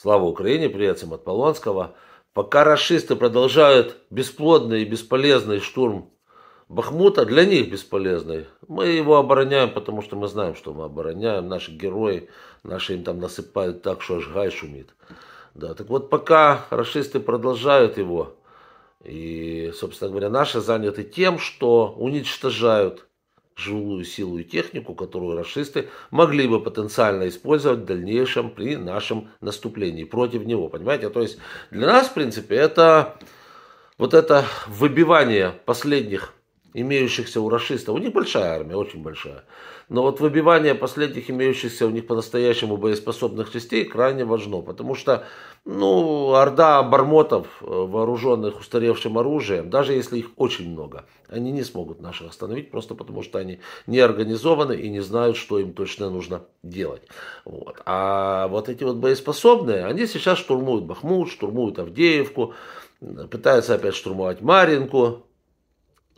Слава Украине, привет всем от Полонского. Пока расисты продолжают бесплодный и бесполезный штурм Бахмута, для них бесполезный, мы его обороняем, потому что мы знаем, что мы обороняем. Наши герои, наши им там насыпают так, что аж гай шумит. Да, так вот, пока расисты продолжают его, и, собственно говоря, наши заняты тем, что уничтожают живую силу и технику, которую расисты могли бы потенциально использовать в дальнейшем при нашем наступлении против него, понимаете? То есть для нас, в принципе, это вот это выбивание последних имеющихся у расистов. У них большая армия, очень большая. Но вот выбивание последних имеющихся у них по-настоящему боеспособных частей крайне важно, потому что, ну, орда бармотов, э, вооруженных устаревшим оружием, даже если их очень много, они не смогут наших остановить, просто потому что они не организованы и не знают, что им точно нужно делать. Вот. А вот эти вот боеспособные, они сейчас штурмуют Бахмут, штурмуют Авдеевку, пытаются опять штурмовать Маринку,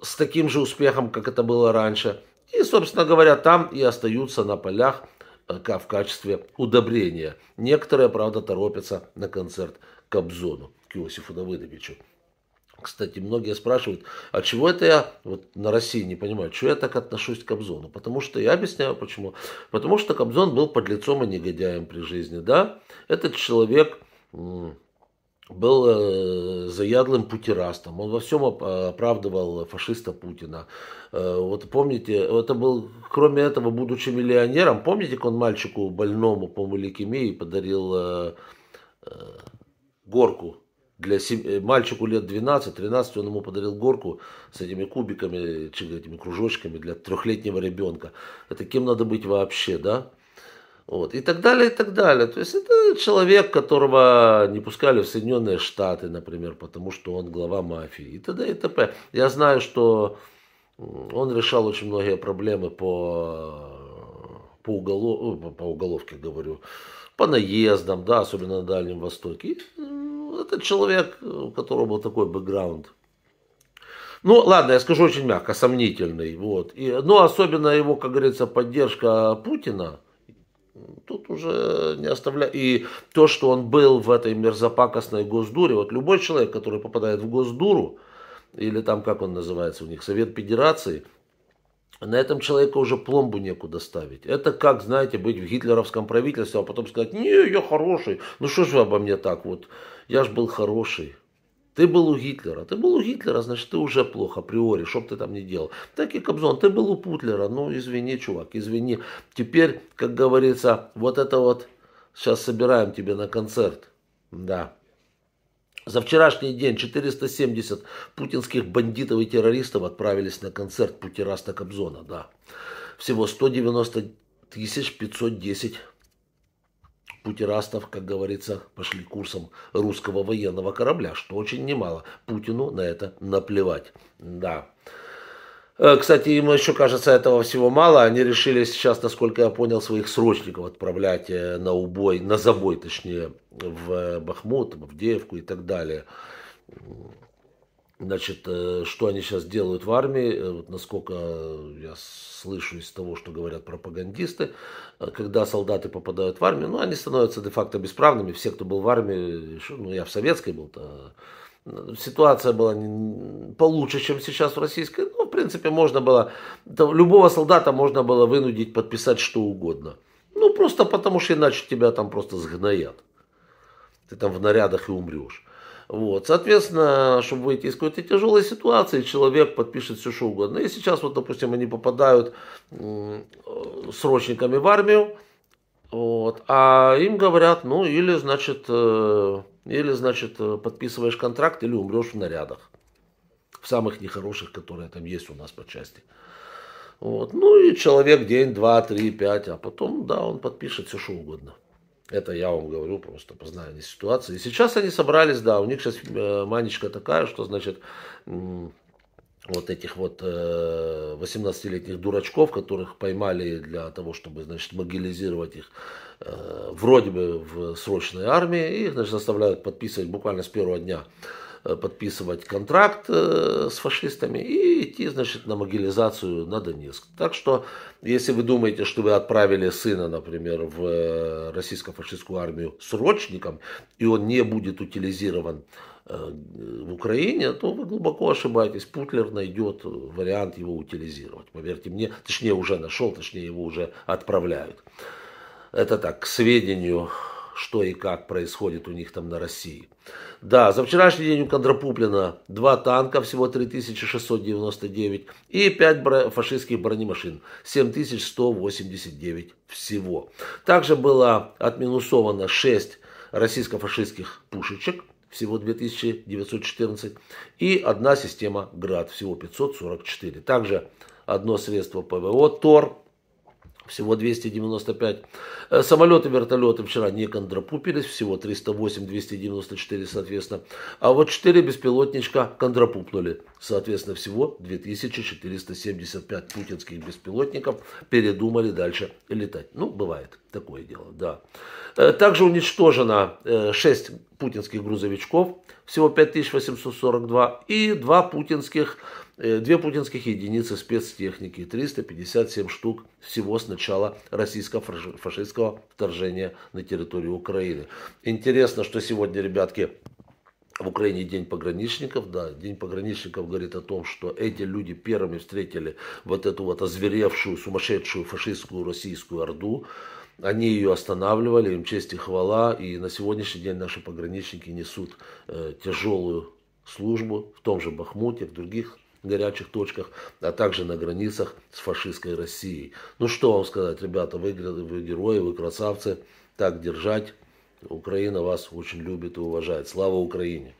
с таким же успехом, как это было раньше. И, собственно говоря, там и остаются на полях э, в качестве удобрения. Некоторые, правда, торопятся на концерт к Кобзону, к Иосифу Давыдовичу. Кстати, многие спрашивают, а чего это я вот на России не понимаю, чего я так отношусь к Кобзону? Потому что я объясняю, почему. Потому что Кобзон был подлецом и негодяем при жизни, да? Этот человек был э, заядлым путерастом. Он во всем оправдывал фашиста Путина. Э, вот помните, это был, кроме этого, будучи миллионером, помните, как он мальчику больному, по-моему, лейкемии подарил э, горку для сем... мальчику лет 12-13 он ему подарил горку с этими кубиками, этими кружочками для трехлетнего ребенка. Это кем надо быть вообще, да? Вот, и так далее, и так далее. То есть это человек, которого не пускали в Соединенные Штаты, например, потому что он глава мафии и т.д. и т.п. Я знаю, что он решал очень многие проблемы по, по, уголов, по уголовке, говорю, по наездам, да, особенно на Дальнем Востоке. Это человек, у которого был такой бэкграунд. Ну, ладно, я скажу очень мягко, сомнительный. Вот. И, ну, особенно его, как говорится, поддержка Путина – Тут уже не оставляю. И то, что он был в этой мерзопакостной госдуре, вот любой человек, который попадает в госдуру, или там, как он называется у них, Совет Федерации, на этом человека уже пломбу некуда ставить. Это как, знаете, быть в гитлеровском правительстве, а потом сказать, не, я хороший, ну что же вы обо мне так вот, я же был хороший. Ты был у Гитлера. Ты был у Гитлера, значит, ты уже плохо априори, что бы ты там ни делал. Так и Кобзон, ты был у Путлера. Ну, извини, чувак, извини. Теперь, как говорится, вот это вот сейчас собираем тебе на концерт. Да. За вчерашний день 470 путинских бандитов и террористов отправились на концерт Путераста Кобзона, да. Всего 190 510 Путерастов, как говорится, пошли курсом русского военного корабля, что очень немало. Путину на это наплевать. Да. Э, кстати, им еще кажется этого всего мало. Они решили сейчас, насколько я понял, своих срочников отправлять э, на убой, на забой, точнее, в э, Бахмут, в Авдеевку и так далее. Значит, э, что они сейчас делают в армии, э, вот насколько я слышу из того, что говорят пропагандисты, э, когда солдаты попадают в армию, ну, они становятся де-факто бесправными. Все, кто был в армии, ну, я в советской был-то, ситуация была получше, чем сейчас в российской. Ну, в принципе, можно было, там, любого солдата можно было вынудить подписать что угодно. Ну, просто потому что иначе тебя там просто сгноят. Ты там в нарядах и умрешь. Вот. Соответственно, чтобы выйти из какой-то тяжелой ситуации, человек подпишет все что угодно. И сейчас, вот, допустим, они попадают э, срочниками в армию, вот, а им говорят, ну, или, значит, э, или, значит, э, подписываешь контракт, или умрешь в нарядах. В самых нехороших, которые там есть у нас по части. Вот. Ну и человек день, два, три, пять, а потом, да, он подпишет все что угодно. Это я вам говорю просто по знанию ситуации. И сейчас они собрались, да, у них сейчас э, манечка такая, что значит вот этих вот 18-летних э, дурачков, которых поймали для того, чтобы, значит, могилизировать их э, вроде бы в срочной армии, их, значит, заставляют подписывать буквально с первого дня Э, подписывать контракт э, с фашистами и идти, значит, на мобилизацию на Донецк. Так что, если вы думаете, что вы отправили сына, например, в э, российско-фашистскую армию срочником, и он не будет утилизирован в Украине, то вы глубоко ошибаетесь. Путлер найдет вариант его утилизировать. Поверьте мне, точнее уже нашел, точнее его уже отправляют. Это так, к сведению что и как происходит у них там на России. Да, за вчерашний день у Кондрапуплина два танка, всего 3699, и 5 фашистских бронемашин, 7189 всего. Также было отминусовано шесть российско-фашистских пушечек, всего 2914, и одна система «Град», всего 544. Также одно средство ПВО «Тор», всего 295. Э, самолеты, вертолеты вчера не кондропупились всего 308, 294, соответственно. А вот 4 беспилотничка кондрапупнули, соответственно, всего 2475 путинских беспилотников передумали дальше летать. Ну, бывает. Такое дело, да. Э, также уничтожено 6 э, путинских грузовичков, всего 5842, и 2 путинских, 2 э, путинских единицы спецтехники, 357 штук всего с начала российского фашистского вторжения на территорию Украины. Интересно, что сегодня, ребятки, в Украине День пограничников, да, День пограничников говорит о том, что эти люди первыми встретили вот эту вот озверевшую, сумасшедшую фашистскую российскую орду, они ее останавливали, им честь и хвала, и на сегодняшний день наши пограничники несут э, тяжелую службу в том же Бахмуте, в других горячих точках, а также на границах с фашистской Россией. Ну что вам сказать, ребята, вы, вы герои, вы красавцы, так держать. Украина вас очень любит и уважает. Слава Украине!